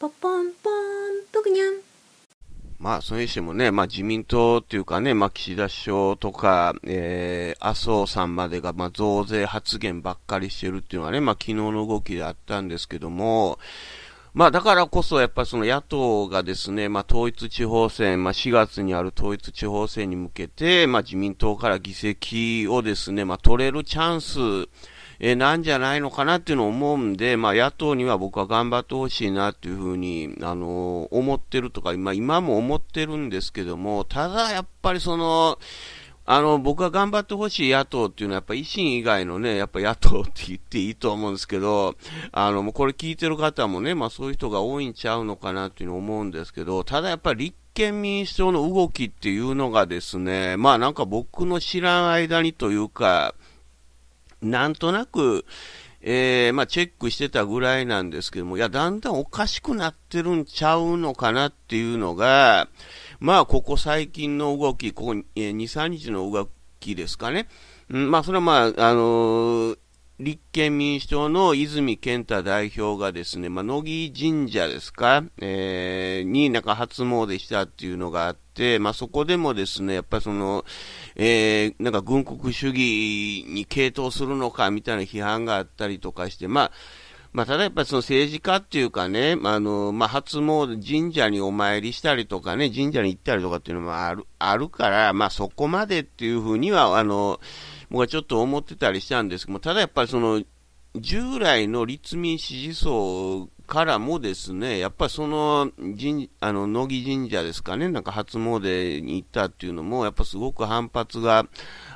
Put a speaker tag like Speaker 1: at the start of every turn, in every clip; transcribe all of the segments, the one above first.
Speaker 1: ポポンポンまあ、それにしてもね、まあ、自民党っていうかね、まあ、岸田首相とか、えー、麻生さんまでが、まあ、増税発言ばっかりしてるっていうのはね、まあ、昨日の動きであったんですけども、まあだからこそやっぱりその野党がですね、まあ統一地方選、まあ4月にある統一地方選に向けて、まあ自民党から議席をですね、まあ取れるチャンス、えなんじゃないのかなっていうのを思うんで、まあ、野党には僕は頑張ってほしいなっていうふうに、あの思ってるとか、今、今も思ってるんですけども、ただやっぱりその、あの、僕は頑張ってほしい野党っていうのは、やっぱ維新以外のね、やっぱ野党って言っていいと思うんですけど、あの、もうこれ聞いてる方もね、まあそういう人が多いんちゃうのかなっていうの思うんですけど、ただやっぱり立憲民主党の動きっていうのがですね、まあなんか僕の知らん間にというか、なんとなく、えー、まあ、チェックしてたぐらいなんですけども、いや、だんだんおかしくなってるんちゃうのかなっていうのが、まあ、ここ最近の動き、ここ、え2、3日の動きですかね。うん、まあ、それはまあ、あのー立憲民主党の泉健太代表がですね、まあ、乃木神社ですか、えー、になんか初詣したっていうのがあって、まあ、そこでもですね、やっぱりその、えー、なんか軍国主義に傾倒するのかみたいな批判があったりとかして、まあ、まあ、ただやっぱりその政治家っていうかね、まあの、まあ、初詣、神社にお参りしたりとかね、神社に行ったりとかっていうのもある、あるから、まあ、そこまでっていうふうには、あの、僕はちょっと思ってたりしたんですけども、ただやっぱりその、従来の立民支持層からもですね、やっぱりその神あの乃木神社ですかね、なんか初詣に行ったっていうのも、やっぱすごく反発が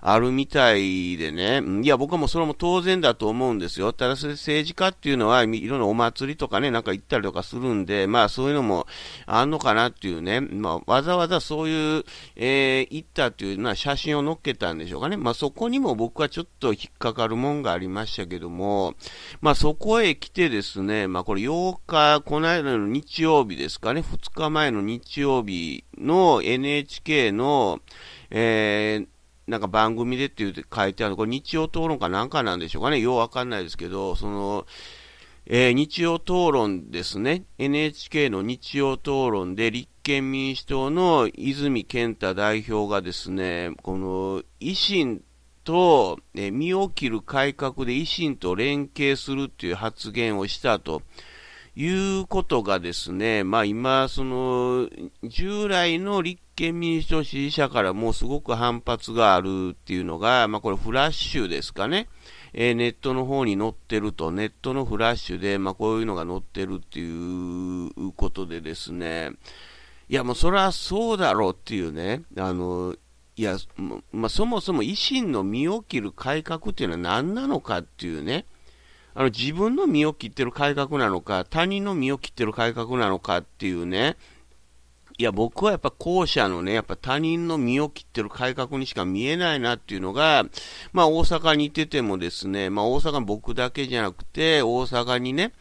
Speaker 1: あるみたいでね、いや、僕はもうそれも当然だと思うんですよ。ただ、政治家っていうのは、いろんなお祭りとかね、なんか行ったりとかするんで、まあそういうのもあんのかなっていうね、まあ、わざわざそういう、えー、行ったっていうのは写真を載っけたんでしょうかね。まあそこにも僕はちょっと引っかかるもんがありましたけども、まあそこへ来てですね、まあこれ、10日、この間の日曜日ですかね、2日前の日曜日の NHK の、えー、なんか番組でって言って書いてある、これ日曜討論かなんかなんでしょうかね、ようわかんないですけど、その、えー、日曜討論ですね、NHK の日曜討論で立憲民主党の泉健太代表がですね、この維新と、え身を切る改革で維新と連携するという発言をしたと。いうことがですね、まあ今、その、従来の立憲民主党支持者からもすごく反発があるっていうのが、まあこれフラッシュですかね。えー、ネットの方に載ってると、ネットのフラッシュで、まあこういうのが載ってるっていうことでですね、いやもうそれはそうだろうっていうね、あの、いや、まあそもそも維新の身を切る改革っていうのは何なのかっていうね、あの自分の身を切ってる改革なのか、他人の身を切ってる改革なのかっていうね、いや、僕はやっぱ後者のね、やっぱ他人の身を切ってる改革にしか見えないなっていうのが、まあ大阪にいててもですね、まあ大阪僕だけじゃなくて、大阪にね、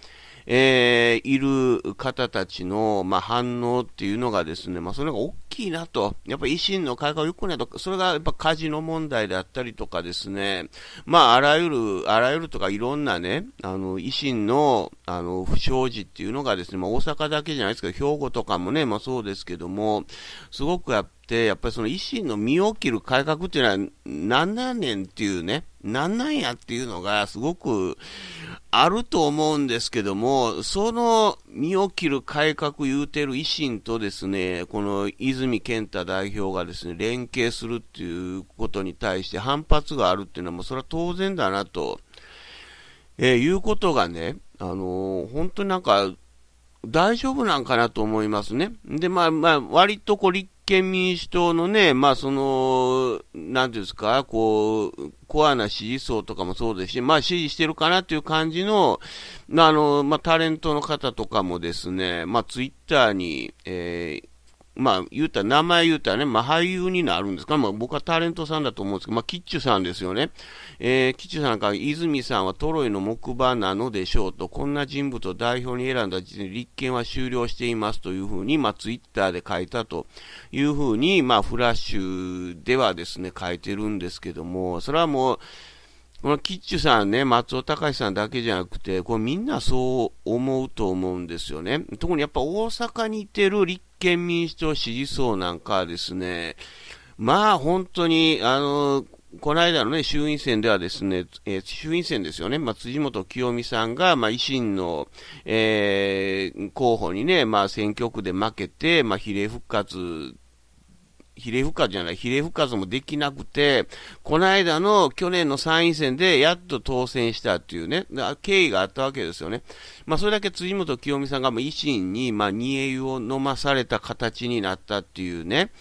Speaker 1: えー、いる方たちの、まあ、反応っていうのがですね、まあ、それが大きいなと、やっぱり維新の会が良くないと、それがやっぱ火事の問題であったりとかですね、まあ、あらゆる、あらゆるとかいろんなね、あの、維新の、あの、不祥事っていうのがですね、まあ、大阪だけじゃないですけど、兵庫とかもね、まあそうですけども、すごくやっ、やっぱりその維新の身を切る改革っていうのは、何年っていうね、何なんやっていうのがすごくあると思うんですけども、その身を切る改革言うてる維新とですね、この泉健太代表がですね、連携するっていうことに対して反発があるっていうのは、もうそれは当然だなと、えー、いうことがね、あのー、本当になんか、大丈夫なんかなと思いますね。で、まあまあ、割とこう立憲民主党のね、まあその、なんていうんですか、こう、コアな支持層とかもそうですし、まあ支持してるかなという感じの、あの、まあタレントの方とかもですね、まあツイッターに、えー、まあ、言うたら、名前言うたらね、まあ、俳優になるんですか、まあ、僕はタレントさんだと思うんですけど、まあ、キッチュさんですよね。えー、キッチュさんなか、泉さんはトロイの木馬なのでしょうと、こんな人物を代表に選んだ時点で立憲は終了していますというふうに、まあ、ツイッターで書いたというふうに、まあ、フラッシュではですね、書いてるんですけども、それはもう、このキッチュさんね、松尾隆さんだけじゃなくて、これみんなそう思うと思うんですよね。特にやっぱ大阪にいてる立憲民主党支持層なんかはですね、まあ本当に、あの、この間のね、衆院選ではですね、えー、衆院選ですよね、まあ、辻元清美さんが、まあ、維新の、えー、候補にね、まあ、選挙区で負けて、まあ、比例復活比例復活じゃない、比例復活もできなくて、この間の去年の参院選でやっと当選したっていうね、経緯があったわけですよね。まあ、それだけ辻元清美さんがもう維新に、まあ、煮え湯を飲まされた形になったっていうね。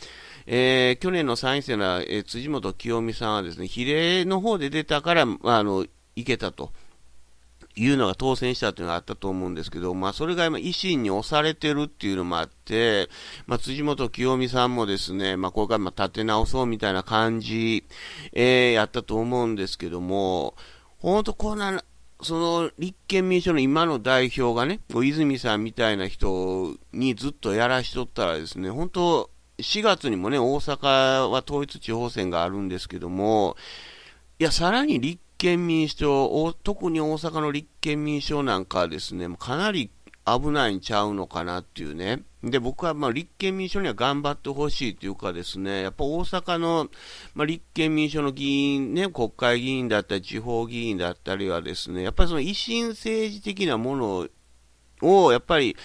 Speaker 1: えー、去年の参院選は、えー、辻元清美さんはですね、比例の方で出たから、あ、あの、いけたと。いうのが当選したというのがあったと思うんですけど、まあ、それが今、維新に押されてるっていうのもあって、まあ、辻元清美さんもですね、まあ、これからま立て直そうみたいな感じ、えー、やったと思うんですけども、本当こんな、その立憲民主党の今の代表がね、泉さんみたいな人にずっとやらしとったらですね、本当、4月にもね、大阪は統一地方選があるんですけども、いや、さらに立憲民主党、特に大阪の立憲民主党なんかはですね、かなり危ないんちゃうのかなっていうね。で、僕はまあ立憲民主党には頑張ってほしいというかですね、やっぱ大阪の、まあ、立憲民主党の議員、ね、国会議員だったり、地方議員だったりはですね、やっぱりその維新政治的なものを、やっぱり、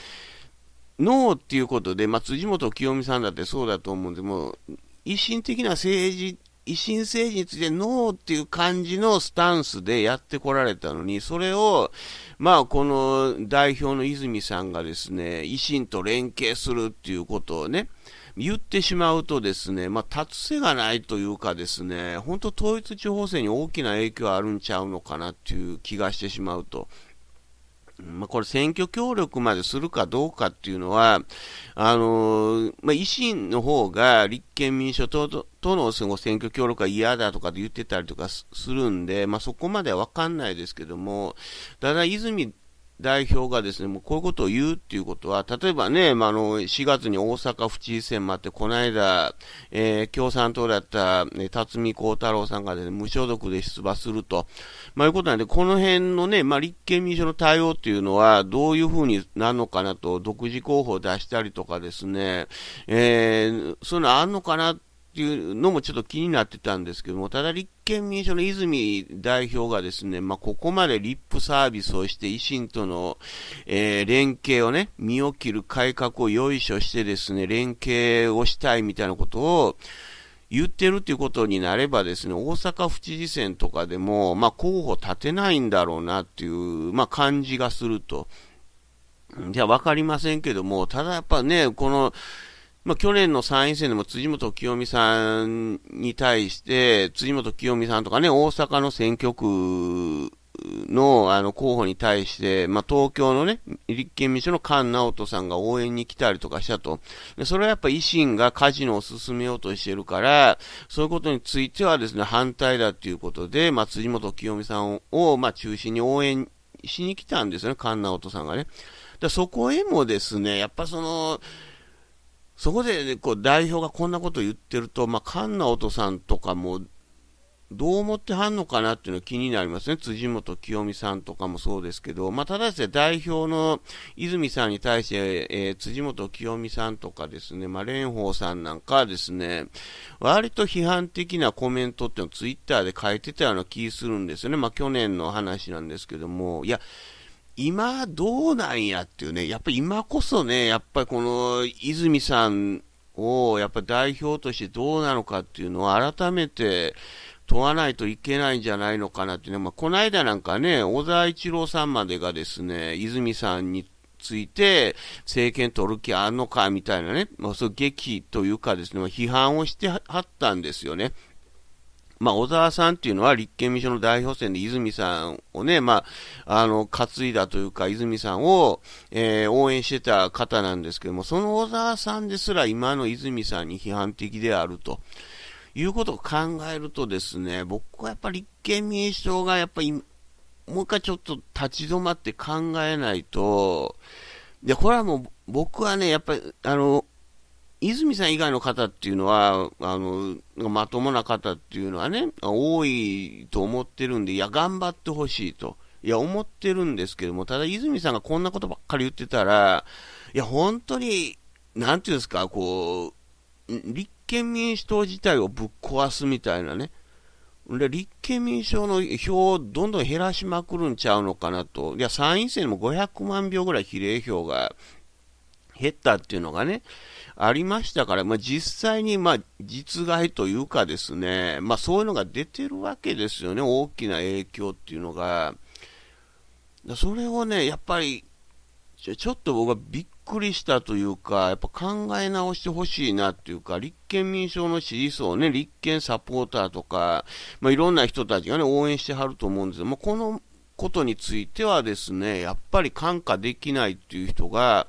Speaker 1: ノーっていうことで、まあ、辻元清美さんだってそうだと思うんで、もう、維新的な政治維新政治についてノーっていう感じのスタンスでやってこられたのに、それを、まあ、この代表の泉さんがですね、維新と連携するっていうことをね、言ってしまうとですね、まあ、立つせがないというかですね、本当統一地方選に大きな影響あるんちゃうのかなっていう気がしてしまうと。まあ、これ、選挙協力までするかどうかっていうのは、あのまあ、維新の方が立憲民主党ととの選挙協力は嫌だとか言ってたりとかするんで、まあ、そこまでは分かんないですけども、ただ、泉代表がですね、もうこういうことを言うっていうことは、例えばね、まあ、の、4月に大阪府知事選もあって、この間、えー、共産党だった、ね、辰巳孝太郎さんがですね、無所属で出馬すると、まあ、いうことなんで、この辺のね、まあ、立憲民主の対応っていうのは、どういうふうになるのかなと、独自候補を出したりとかですね、えー、そういうのあるのかなってっていうのもちょっと気になってたんですけども、ただ立憲民主党の泉代表がですね、まあ、ここまでリップサービスをして維新との、えー、連携をね、身を切る改革をよいしょしてですね、連携をしたいみたいなことを、言ってるっていうことになればですね、大阪府知事選とかでも、まあ、候補立てないんだろうなっていう、まあ、感じがすると。じゃあ分かりませんけども、ただやっぱね、この、まあ、去年の参院選でも辻元清美さんに対して、辻元清美さんとかね、大阪の選挙区のあの候補に対して、まあ、東京のね、立憲民主の菅直人さんが応援に来たりとかしたと。でそれはやっぱ維新がカジノを進めようとしてるから、そういうことについてはですね、反対だっていうことで、まあ、辻元清美さんを、まあ、中心に応援しに来たんですよね、菅直人さんがね。だそこへもですね、やっぱその、そこで、ね、こう代表がこんなことを言ってると、まあ、菅直人さんとかも、どう思ってはんのかなっていうのは気になりますね。辻元清美さんとかもそうですけど、まあ、ただですね、代表の泉さんに対して、えー、辻元清美さんとかですね、まあ、蓮舫さんなんかですね、割と批判的なコメントっていうのをツイッターで書いてたような気するんですよね。まあ、去年の話なんですけども、いや、今どうなんやっていうね、やっぱり今こそね、やっぱりこの泉さんをやっぱ代表としてどうなのかっていうのを改めて問わないといけないんじゃないのかなってね、まあ、この間なんかね、小沢一郎さんまでがですね、泉さんについて政権取る気あんのかみたいなね、まあ、そう劇というかですね、まあ、批判をしてはったんですよね。まあ、小沢さんっていうのは立憲民主の代表選で泉さんをね、まあ、あの、担いだというか、泉さんを、えー、応援してた方なんですけども、その小沢さんですら今の泉さんに批判的であると。いうことを考えるとですね、僕はやっぱり立憲民主党がやっぱり、もう一回ちょっと立ち止まって考えないと、で、これはもう僕はね、やっぱり、あの、泉さん以外の方っていうのは、あの、まともな方っていうのはね、多いと思ってるんで、いや、頑張ってほしいと。いや、思ってるんですけども、ただ泉さんがこんなことばっかり言ってたら、いや、本当に、なんていうんですか、こう、立憲民主党自体をぶっ壊すみたいなね。で、立憲民主党の票をどんどん減らしまくるんちゃうのかなと。いや、参院選も500万票ぐらい比例票が減ったっていうのがね、ありましたから、まあ、実際にまあ実害というかですね、まあ、そういうのが出てるわけですよね、大きな影響っていうのが。それをね、やっぱり、ちょっと僕はびっくりしたというか、やっぱ考え直してほしいなっていうか、立憲民主党の支持層ね、立憲サポーターとか、まあ、いろんな人たちがね、応援してはると思うんですけど、まあ、このことについてはですね、やっぱり看過できないっていう人が、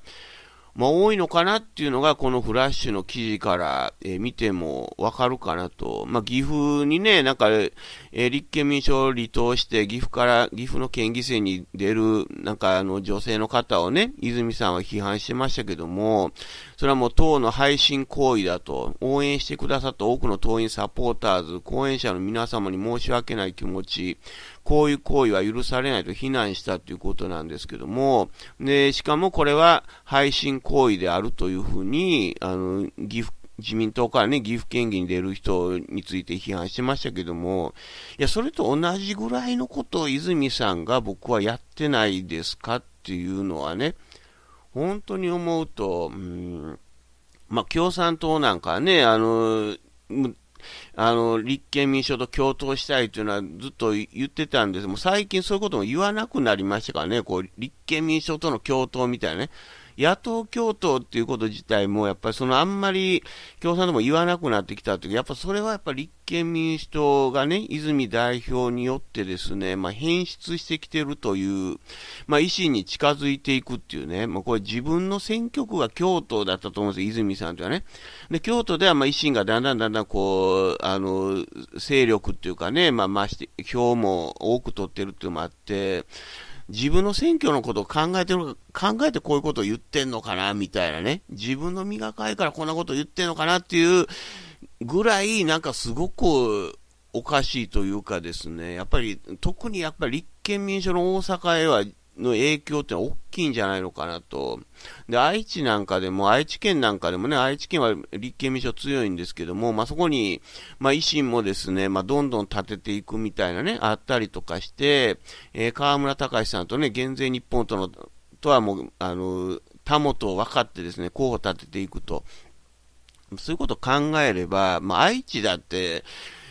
Speaker 1: まあ、多いのかなっていうのが、このフラッシュの記事から、えー、見てもわかるかなと。まあ、岐阜にね、なんか、えー、立憲民主を離党して、岐阜から、岐阜の県議選に出る、なんかあの、女性の方をね、泉さんは批判してましたけども、それはもう党の配信行為だと、応援してくださった多くの党員サポーターズ、講演者の皆様に申し訳ない気持ち、こういう行為は許されないと非難したということなんですけども、で、しかもこれは配信行為であるというふうに、あの、岐阜自民党からね、岐阜県議に出る人について批判してましたけども、いや、それと同じぐらいのことを泉さんが僕はやってないですかっていうのはね、本当に思うと、うんまあ、共産党なんかね、あのあの立憲民主党と共闘したいというのはずっと言ってたんですもう最近そういうことも言わなくなりましたからね、こう立憲民主党との共闘みたいなね、野党共闘っていうこと自体も、やっぱりそのあんまり共産党も言わなくなってきたというやっぱそれはやっぱり立憲民主党がね、泉代表によってですね、まあ、変質してきてるという、まあ、維新に近づいていくっていうね、まあ、これ自分の選挙区が京都だったと思うんですよ、泉さんとはね。で、京都ではまあ維新がだんだんだんだんこう、あの、勢力っていうかね、まあ、まして、票も多く取ってるっていうのもあって、自分の選挙のことを考えてる、考えてこういうことを言ってんのかな、みたいなね。自分の身がかいからこんなこと言ってんのかなっていうぐらい、なんかすごくおかしいというかですね、やっぱり、特にやっぱり立憲民主の大阪へは、の影響ってのは大きいんじゃないのかなと。で、愛知なんかでも、愛知県なんかでもね、愛知県は立憲民主党強いんですけども、まあ、そこに、まあ、維新もですね、まあ、どんどん立てていくみたいなね、あったりとかして、えー、河村隆さんとね、減税日本との、とはもう、あの、たもとを分かってですね、候補立てていくと。そういうことを考えれば、まあ、愛知だって、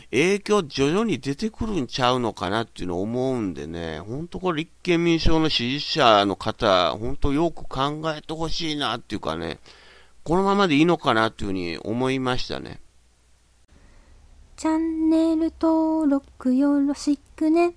Speaker 1: 影響徐々に出てくるんちゃうのかなっていうのを思うんでね、本当これ立憲民主党の支持者の方、本当よく考えてほしいなっていうかね、このままでいいのかなっていうふうに思いましたね。チャンネル登録よろしくね。